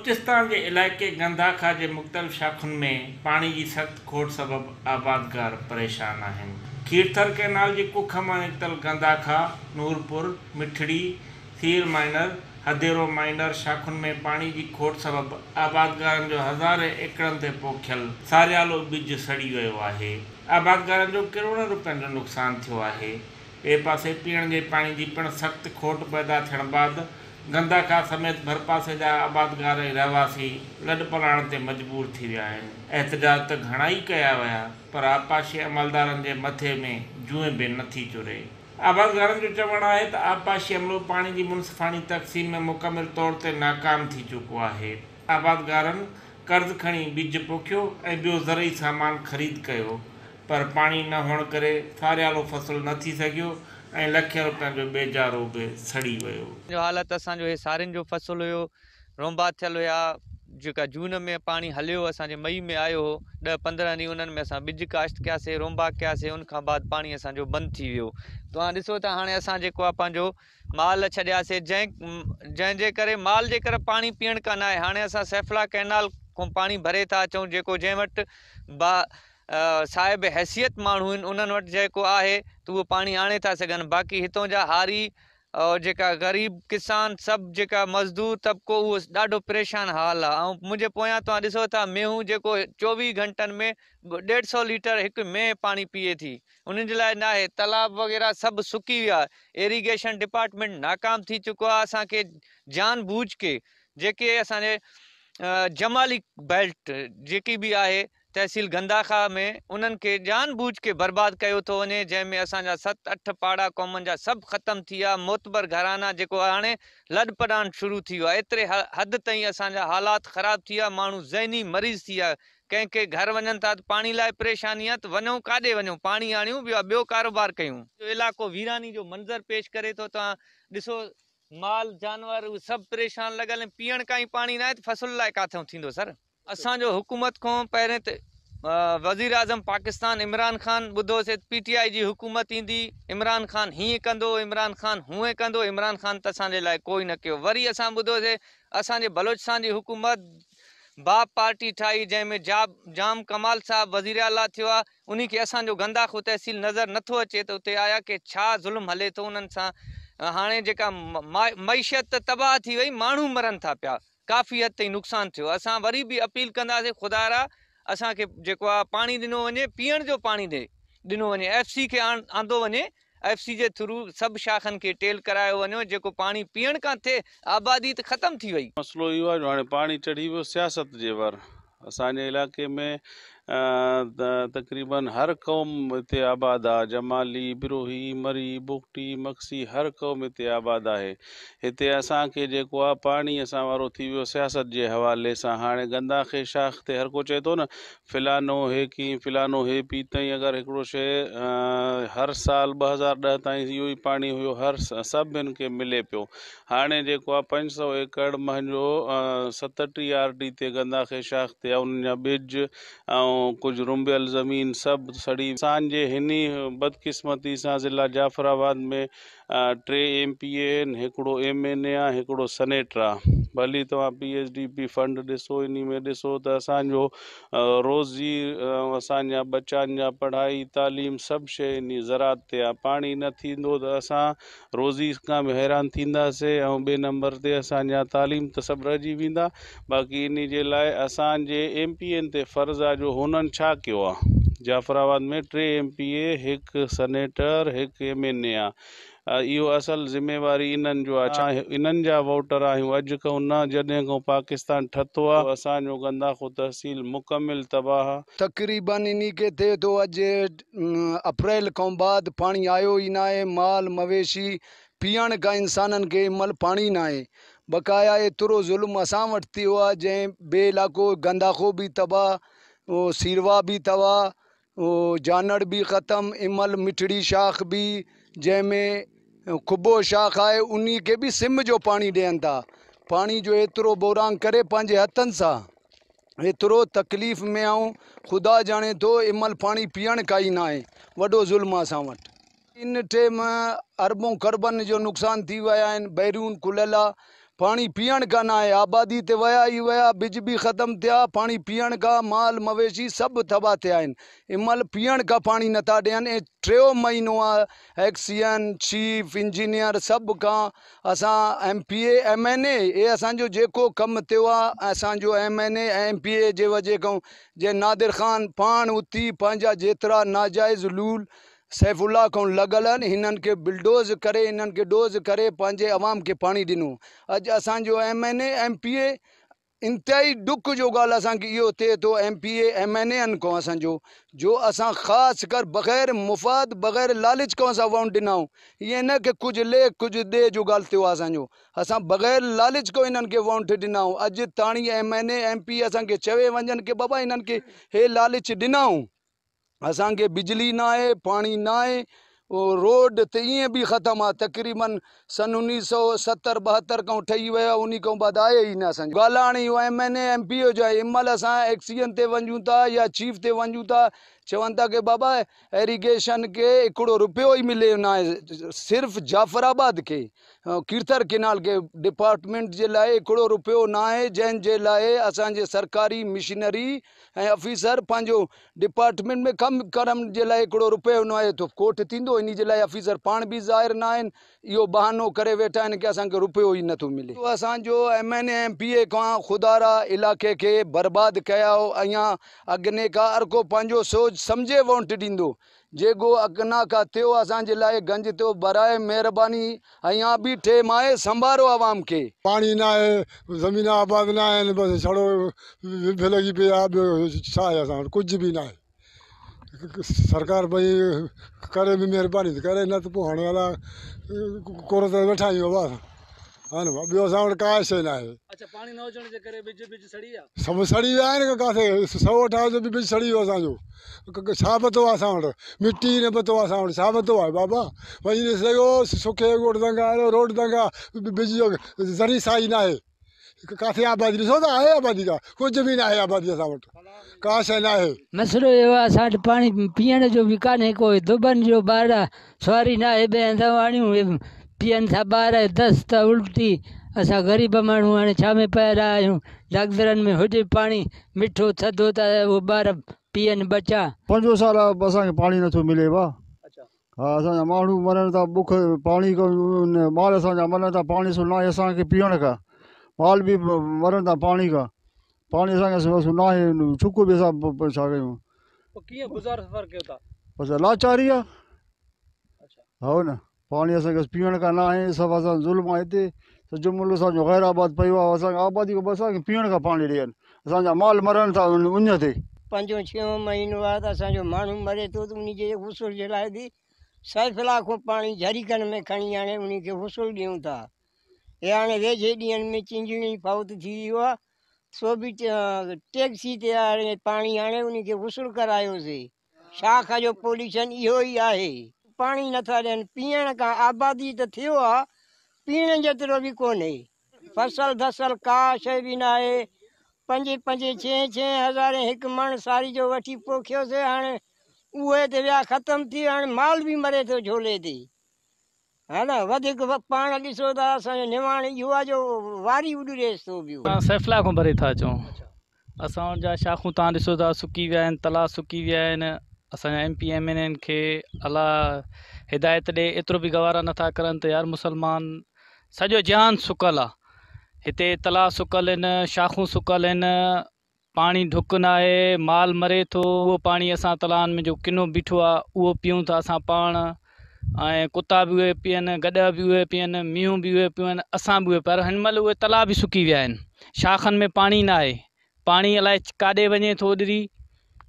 बलोचिस्तान के इलाके गंदाखा के मुख़्तलिफ़ शाखुनि में पानी की सख्त खोट सबब आबादगार परेशान हैं खीरथर कैनाल के कुख में निकल गंदाखा नूरपुर मिठड़ी सीर माइनर हदेरो माइनर शाखुनि में पानी की खोट सबब आबादगार जो हज़ारे एकड़नि ते पोखियलु सारियालो बिज सड़ी वो है आबादगार जो किरोड़े रुपियनि जो नुक़सानु थियो आहे ॿिए पासे पीअण जे पाणी जी पिणु सख़्तु खोट पैदा थे बाद गंदा खां समेत भरपासे जा आबादगार रहवासी लॾ पलाण ते मजबूर थी विया आहिनि एतिजाज त घणा ई कया विया पर आबाशी अमलदारनि जे मथे में जूअ बि नथी चुरे आबादगारनि जो चवणु आहे त आबाशी अमलो पाणी जी मुंसिफानी तक़सीम में मुकमिल तौर ते नाकाम थी चुको आहे आबादगारनि कर्ज़ु खणी बिज पोखियो ऐं ॿियो ज़रई सामान ख़रीद कयो पर पाणी न हुअण करे फारियालो फ़सुलु न थी सघियो ऐं हालति असांजो इहे साड़ियुनि जो फ़सुलु हुयो रोमबा थियलु हुआ जेका जून में पाणी हलियो असांजे मई में आयो हुओ ॾह पंद्रहं ॾींहं उन्हनि में असां बिज काश्त कयासीं रोमबा कयासीं उन बाद पाणी असांजो बंदि थी वियो तव्हां ॾिसो त हाणे असां जेको आहे पंहिंजो माल छॾियासीं जंहिं जंहिंजे करे माल जे करे पाणी पीअण कानि हाणे असां सफला कैनाल खां पाणी भरे था अचूं जेको जंहिं वटि बा साहिब हैसियत माण्हू आहिनि उन्हनि वो जेको आहे त उहो पाणी था सघनि बाक़ी हितां जा हारी और जेका ग़रीब किसान सब जेका मज़दूर तबको उहो ॾाढो परेशान हाल आहे ऐं मुंहिंजे पोयां तव्हां ॾिसो था मेहू जो चौवी घंटन में डेढ़ सौ लीटर एक मेंह पानी पिए थी उन जे लाइ तालाब वग़ैरह सब सुकी विया इरीगेशन डिपार्टमेंट नाकाम थी चुको आहे असांखे जान बूझ के जेके असांजे जमाली बेल्ट जी भी आहे तहसील गंदाखा में उन्हनि खे जानबूझ के बर्बाद कयो थो वञे जैमें असांजा सत अठ पाड़ा क़ौमनि जा सभु ख़तमु थी विया मोतबर घराना जेको आहे हाणे लॾ शुरू थी वियो आहे एतिरे हदि ताईं असांजा हालात ख़राबु थी विया माण्हू ज़हनी मरीज़ थी विया कंहिंखे घर वञनि था त पाणी लाइ परेशानी आहे त वञूं काॾे वञूं पाणी आणियूं ॿियो ॿियो कारोबार कयूं इलाइक़ो वीरानी जो मंज़रु पेश करे थो तव्हां ॾिसो माल जानवर सभु परेशान लॻल पीअण खां पाणी न आहे त फसल लाइ सर असो हुकूमत को पैर त वजीर अजम पाकिस्तान इमरान ख़ान ॿुधोसीं पीटीआई की हुकूमत इंदी इमरान ख़ान हीअं कह इमरान ख़ान हुए कह इमरान ख़ान तो असा लाइ कोई न कर वरी असां ॿुधोसीं असांजे बलोचिस्तान की हुकूमत बाप पार्टी ठाही जैमें जा जाम कमाल साहब वज़ीर आला थियो उन्हीं उनखे असांजो गंदा तहसील नज़र नथो अचे तो उते आया कि ज़ुल्म हले तो उन्होंने हाँ हाणे जेका तबाह थी वही माण्हू मरन था पाया काफ़ी हद ताईं नुक़सानु थियो असां वरी बि अपील कंदासीं खुदा रा असांखे जेको आहे पाणी ॾिनो वञे पीअण जो पाणी ॾे ॾिनो वञे एफ सी खे आण आंदो वञे एफ सी जे थ्रू सभु शाखनि खे टेल करायो वञो जेको पाणी पीअण खां थिए आबादी त ख़तमु थी वई मसलो इहो आहे हाणे पाणी चढ़ी वियो सियासत जे वर असांजे इलाइक़े में तक़रीबन हर क़ौम हिते आबादु आहे जमाली बिरोही मरी बुकटी मक्सी हर क़ौम हिते आबादु आहे हिते असांखे जेको आहे पाणी असां वारो थी वियो सियासत जे हवाले सां हाणे गंदा खे शाख़ ते हर को चए थो न फिलानो हे कीअं फिलानो हे पी पीतई अगरि हिकिड़ो शइ हर साल ॿ हज़ार ॾह ताईं इहो ई पाणी हुयो हर सभिनि खे मिले पियो हाणे जेको आहे पंज सौ एकड़ मुंहिंजो सतटीह आर डी ते गंदा खे शाख़ ते उन्हनि जा ॿिज ऐं कुछ रुम्बल ज़मीन सब सड़ी इंसान जे हिनी बदकिस्मती सा ज़िला जाफराबाद में टे एम पी ए आहिनि हिकिड़ो एम एन ए आहे हिकिड़ो सनेटर आहे भली तव्हां P H D P fund ॾिसो इन में ॾिसो त असांजो रोज़ी ऐं असांजा बचनि जा पढ़ाई तालीम सभु शइ इन ज़रात ते आहे पाणी न थींदो त असां रोज़ी खां बि हैरान थींदासीं ऐं ॿिए नंबर ते असांजा तालीम त सभु रहिजी वेंदा बाक़ी इन जे लाइ असांजे एम पीअनि ते फर्ज़ु आहे जो हुननि छा कयो आहे जाफराबाद में टे एम पी एक सनेटर हिकु एम एन ए यो असल ज़िम्मेवारी इन इन वोटर आयो अॼु खां न पाकिस्तान ठतो आहे गंदाखो तहसील मुकमिल तबाह तक़रीबन इन्हीं के थे तो अज अप्रैल खां बाद पानी आयो ई न आहे माल मवेशी पियण का इंसाननि के हिनमहिल पानी ना आहे बकाया एतिरो ज़ुल्म असा वटि थियो आहे जंहिं ॿिए गंदाखो भी तबाह वो सीरवा भी तबाह उहो जानवर भी खत्म इमल मिठड़ी शाख भी जैमें खुबो शाख खाए उन खे बि सिम जो पाणी ॾियनि था पाणी जो एतिरो बोरान करे पंहिंजे हथनि सां एतिरो तकलीफ़ में ऐं ख़ुदा ॼाणे थो इमल महिल पाणी पीअण काई न आहे वॾो ज़ुल्म असां वटि इन टे टेम अरबो अरबनि जो नुक़सानु थी विया आहिनि बहिरून कुलियल आहे पानी पीण का ना है आबादी ते वया ही वया बिज भी ख़त्म थिया पानी पीअण का माल मवेशी सब तबाह थिया आहिनि हिन महिल पीअण खां पाणी नथा ॾियनि ऐं महीनो आहे चीफ इंजीनियर सब का अस M P A M N A हे असांजो जेको कमु थियो आहे M N A M P A जे वजह खां जे नादिर ख़ान पान उथी पंहिंजा जेतिरा नाजाइज़ लूल सैफुल्ला खां लॻल आहिनि बिल्डोज़ करे हिननि डोज़ करें पंहिंजे अवाम खे पाणी ॾिनो अॼु असांजो M N A M P A इंतिहाई ॾुख जो ॻाल्हि असांखे इहो थिए थो तो M P M N N को असो जो अस खास कर बग़ैर मुफ़ाद बग़ैर लालच खां असां वोट ॾिनऊं ये न की कुझु ले कुछ दे जो ॻाल्हि थियो आहे असांजो बग़ैर लालच को इन वोट ॾिनऊं अज ताणी एम एन एम पी असांखे चवे वञनि की बाबा हिननि हे लालच दिनाऊँ असांखे बिजली न आहे पाणी न आहे रोड त ईअं बि ख़तमु आहे तक़रीबन सन उणिवीह सौ सतरि ॿहतरि खां ठही वियो आहे उन खां बाद आहे ई न असांजो ॻाल्हाइण ई M N A M P ओ जो आहे हिन महिल असां एक्सीजन ते वञूं था या चीफ ते वञूं था चवन था कि बाबा एरीगेशन के एकड़ो रुपयो ही मिले ना सिर्फ जाफराबाद के कीर्तर किनाल के डिपार्टमेंट के लिए हिकिड़ो रुपयो ना आहे जंहिंजे लाइ असांजे सरकारी मिशनरी ऐं अफीसर पंहिंजो डिपार्टमेंट में कम करण लाइ रुपयो न आहे त तो कोठ थींदो इन जे पा भी पाण बि ज़ाहिर न आहिनि बहानो कर वेठा कि अस रुपयो ही नो मिले तो असांजो M N M P A का खुदारा इलाक़े के बर्बाद कया हो अञा अॻिने खां अर्को सोच समझे वोंट ॾींदो जेको अगना खां थियो असांजे लाइ गंज थियो बराए मेहरबानी अञा भी ठे माए संभारो आवाम के पानी ना है ज़मीन आबाद ना है बस छड़ो लॻी पई आहे ॿियो छा आहे असां वटि कुझु बि सरकार भई करे भी मेहरबानी करे न तो पोइ वाला अला कोर ते वेठा आहियूं है हाँ, ना हाँ, ॿियो असां वटि का शइ न आहे अच्छा पाणी न हुजण जे करे बिज बिज सड़ी आहे सभु सड़ी विया आहिनि किथे सौ अठावीह जो बि बिज सड़ी वियो असांजो छा पतो आहे असां वटि मिटी न पतो आहे असां वटि छा पतो आहे बाबा वञी ॾिसो सुखे ॻोठ दंगा आहे रोड दंगा बिज जो ज़री साई न आहे किथे आबादी ॾिसो त आहे आबादी का कुझु बि न आहे आबादी असां वटि का शइ न आहे मसइलो इहो आहे असां वटि पाणी पीअण जो बि कान्हे कोई दुबनि जो ॿार आहे सुवारी न आहे ॿिए हंधि वाणियूं पीअनि था ॿार दस्त त उल्टी असां ग़रीब माण्हू हाणे छा में पिया रहिया आहियूं डागदरनि में हुजे पाणी मिठो थधो त उहो ॿार पीअनि बचा पंजो साल असांखे पाणी नथो मिले वाह हा असांजा माण्हू मरनि था बुख पाणी माल असांजा मरनि था पाणी सो न आहे असांखे पीअण खां माल बि मरनि था पाणी खां पाणी असांखे न आहे छुको बि असां छा कयूं कीअं गुज़ार था बसि लाचारी आहे हो न पानी असांखे पीअण खां न आहे सभु असां ज़ुल्म आहे हिते मुल्क असांजो ग़ैर आबाद पियो आहे असांखे आबादी खां पोइ असांखे पीअण खां पाणी ॾियनि माल मरनि था उन ते पंजो छहो महीनो आहे त मरे तो त उन जे हुसुल जे लाइ बि सैफिला में खड़ी हाणे उनखे हुसुल ॾियूं था हे हाणे वेझे ॾींहंनि में चिंजणी फाउत थी वियो आहे सो बि टैक्सी ते हाणे पाणी हाणे उनखे शाख जो पोल्यूशन इहो ई आहे पाणी नथा ॾियनि पीअण खां आबादी त थियो आहे पीअण जेतिरो बि कोन्हे फसल फसल का शइ बि न आहे पंजे पंजे छह छह हज़ारे हिकु मण साड़ी जो वठी पोखियोसीं हाणे उहे त विया ख़तमु थी विया माल बि मरे थो झोले ते हा न वधीक पाण ॾिसो था असांजो निवाण इहो आहे जो वारी थो बि सैफला खां थोरे था अचूं असां वटि जा शाखूं तव्हां ॾिसो था सुकी विया आहिनि तला सुकी विया आहिनि असांजा M P M N N खे अला हिदायत ॾिए एतिरो बि गवारा नथा करनि त यार मुसलमान सॼो जहान सुकल आहे हिते तलाउ सुकियल आहिनि शाखूं सुकल आहिनि पाणी डुक न आहे माल मरे थो उहो पाणी असां तलाउनि में जो किनो बीठो आहे उहो पियूं था असां पाण ऐं कुता बि उहे पीअनि गॾ बि उहे पीअनि मींहूं बि उहे पियूं असां बि उहे हिन महिल उहे तलाउ बि सुकी विया आहिनि में पाणी पाणी अलाए काॾे वञे थो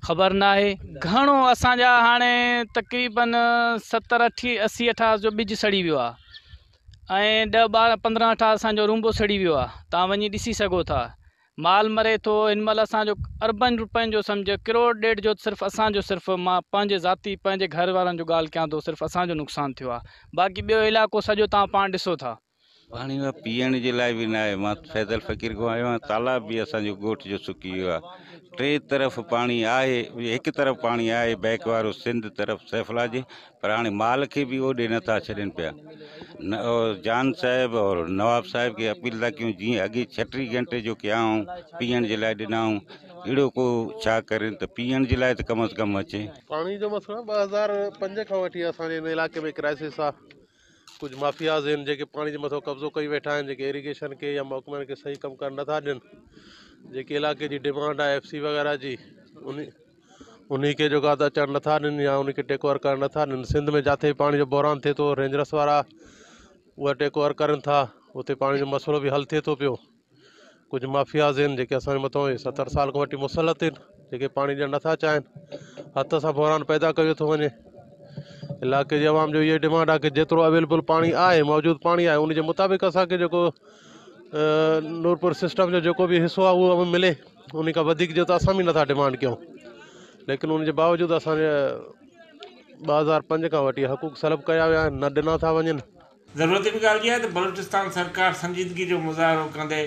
ख़बर न आहे घणो असांजा हाणे तक़रीबन सतरि अठी असीं अठास जो बिज सड़ी वियो आहे ऐं ॾह ॿारहं पंद्रहं अठास जो रूमो सड़ी वियो आहे तव्हां वञी ॾिसी सघो था माल मरे थो हिन महिल असांजो अरबनि रुपियनि जो सम्झो किरोड़ ॾेढ जो सिर्फ़ु असांजो सिर्फ़ु मां पंहिंजे ज़ाती पंहिंजे घर वारनि जो ॻाल्हि कयां थो सिर्फ़ु असांजो नुक़सानु थियो आहे बाक़ी ॿियो इलाइक़ो सॼो तव्हां पाण ॾिसो था पाणी मां पीअण जे लाइ बि न आहे मां फैदल फ़क़ीर खां आयो आहियां तालाब बि असांजो ॻोठ जो सुकी वियो आहे टे तरफ़ पाणी आहे हिकु तरफ़ पाणी आहे बैक वारो सिंध तरफ़ सैफला जे पर हाणे माल खे बि उहो ॾे नथा छॾनि पिया न और जान साहिब और नवाब साहिब खे अपील था कयूं जीअं अॻे छटीह घंटे जो कयाऊं पीअण जे लाइ ॾिनऊं अहिड़ो को छा करे त पीअण जे लाइ त कम अज कम अचे पाणी जो मस खां वठी असांजे क्राइसिस आहे कुझु माफ़ियाज़ आहिनि जेके पाणी जे मथां कब्ज़ो कयूं वेठा आहिनि जेके एरिगेशन खे या मोकिलनि खे सही कमु करणु नथा ॾियनि जेके इलाइक़े जी डिमांड आहे एफ सी वग़ैरह जी उन उन खे जेको आहे त अचणु नथा ॾियनि या उन टेकओवर करणु नथा ॾियनि सिंध में जिते पाणी जो बोहरान थिए थो रेंजरस वारा उहे टेकओवर करनि था उते पाणी जो मसलो बि हल थिए थो पियो कुझु माफ़ियाज़ आहिनि जेके असांजे मथां सतरि साल खां वठी मुसलत आहिनि जेके पाणी ॾियणु नथा चाहिनि हथ सां बोहरान पैदा कयो इलाक़े जे आवाम जो ये डिमांड आ कि जेतिरो अवेलेबल पानी है मौजूद पानी आहे उनजे मुताबिक़ असांखे जेको नूरपुर सिस्टम जो जेको बि हिसो आहे उहो मिले उन्हीं खां वधीक जो त असां बि नथा डिमांड क्यों लेकिन उनके बावजूद असार ॿ पंज खां वठी हक़ूक़ सलब क्या वह न दिना था वन संजीदगी जो मुज़ाहिरो कंदे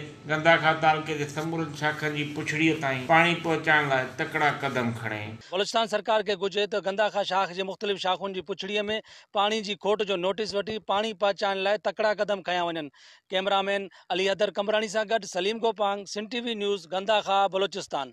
खणे बलोचिस्तान सरकार खे घुरे त खां शाख़ जे मुख़्तलिफ़ शाखुनि जी पुछड़ीअ में पाणी जी खोट जो नोटिस वठी पाणी पहुचाइण लाइ तकिड़ा क़दम खयां वञनि कैमरामैन अली अदर कंबराणी सां गॾु सलीम गोपांग सिन टीवी न्यूज़ गंदा खां बलोचिस्तान